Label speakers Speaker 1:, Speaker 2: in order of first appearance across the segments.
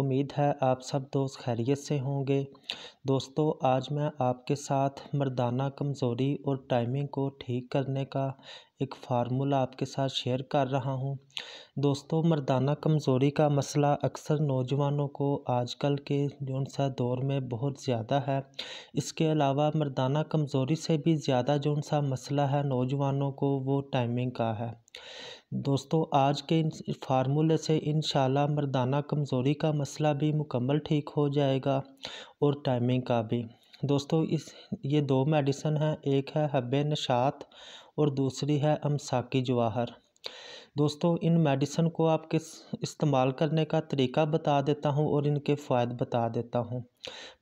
Speaker 1: उम्मीद है आप सब दोस्त खैरियत से होंगे दोस्तों आज मैं आपके साथ मर्दाना कमज़ोरी और टाइमिंग को ठीक करने का एक फार्मूला आपके साथ शेयर कर रहा हूं दोस्तों मर्दाना कमज़ोरी का मसला अक्सर नौजवानों को आजकल के जो सा दौर में बहुत ज़्यादा है इसके अलावा मर्दाना कमज़ोरी से भी ज़्यादा जो सा मसला है नौजवानों को वो टाइमिंग का है दोस्तों आज के इन फार्मूले से इन मर्दाना कमज़ोरी का मसला भी मुकम्मल ठीक हो जाएगा और टाइमिंग का भी दोस्तों इस ये दो मेडिसन हैं एक है हब्बे नशात और दूसरी है अमसाकी जवाहर दोस्तों इन मेडिसन को आप किस इस्तेमाल करने का तरीका बता देता हूँ और इनके फ़ायदे बता देता हूँ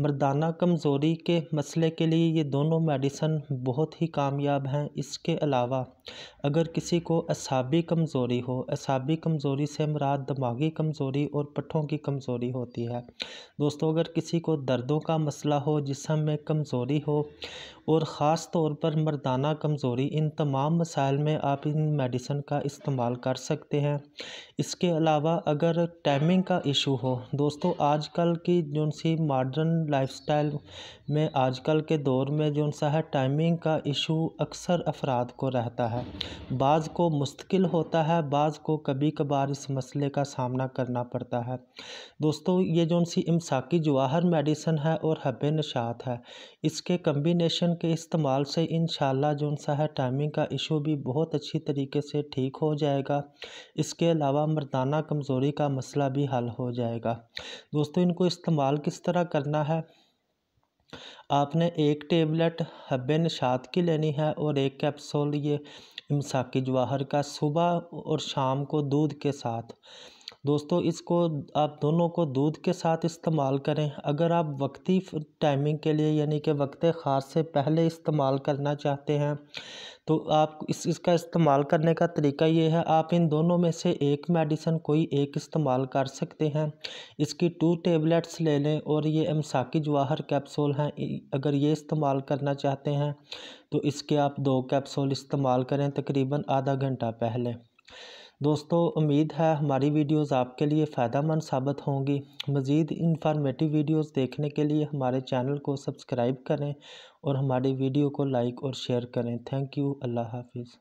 Speaker 1: मर्दाना कमज़ोरी के मसले के लिए ये दोनों मेडिसन बहुत ही कामयाब हैं इसके अलावा अगर किसी को असाबी कमज़ोरी हो असाबी कमज़ोरी से मराद दिमागी कमज़ोरी और पठों की कमज़ोरी होती है दोस्तों अगर किसी को दर्दों का मसला हो जिसम में कमज़ोरी हो और ख़ास तौर पर मर्दाना कमज़ोरी इन तमाम मसाइल में आप इन मेडिसन का इस्तेमाल कर सकते हैं इसके अलावा अगर टाइमिंग का इशू हो दोस्तों आजकल की जो सी मॉडर्न लाइफस्टाइल में आजकल के दौर में जो सा है टाइमिंग का इशू अक्सर अफराद को रहता है बाज़ को मुश्किल होता है बाज़ को कभी कभार इस मसले का सामना करना पड़ता है दोस्तों ये जो सी इमसाकी जवाहर मेडिसन है और हब नशात है इसके कम्बिनेशन के इस्तेमाल से इन जो सा है टाइमिंग का इशू भी बहुत अच्छी तरीके से ठीक हो जाएगा इसके अलावा मर्दाना कमज़ोरी का मसला भी हल हो जाएगा दोस्तों इनको इस्तेमाल किस तरह करना है आपने एक टेबलेट हब्बे निशात की लेनी है और एक कैप्सूल ये इमसाकी जवाहर का सुबह और शाम को दूध के साथ दोस्तों इसको आप दोनों को दूध के साथ इस्तेमाल करें अगर आप वक्ती टाइमिंग के लिए यानी कि वक्त ख़ास से पहले इस्तेमाल करना चाहते हैं तो आप इस इसका इस्तेमाल करने का तरीका ये है आप इन दोनों में से एक मेडिसन कोई एक इस्तेमाल कर सकते हैं इसकी टू टेबलेट्स ले लें और ये एमसाकी जवाहर कैप्सूल हैं अगर ये इस्तेमाल करना चाहते हैं तो इसके आप दो कैप्सूल इस्तेमाल करें तकरीबन आधा घंटा पहले दोस्तों उम्मीद है हमारी वीडियोस आपके लिए फ़ायदा मंद साबित होंगी मज़ीद इन्फॉर्मेटिव वीडियोस देखने के लिए हमारे चैनल को सब्सक्राइब करें और हमारी वीडियो को लाइक और शेयर करें थैंक यू अल्लाह हाफिज़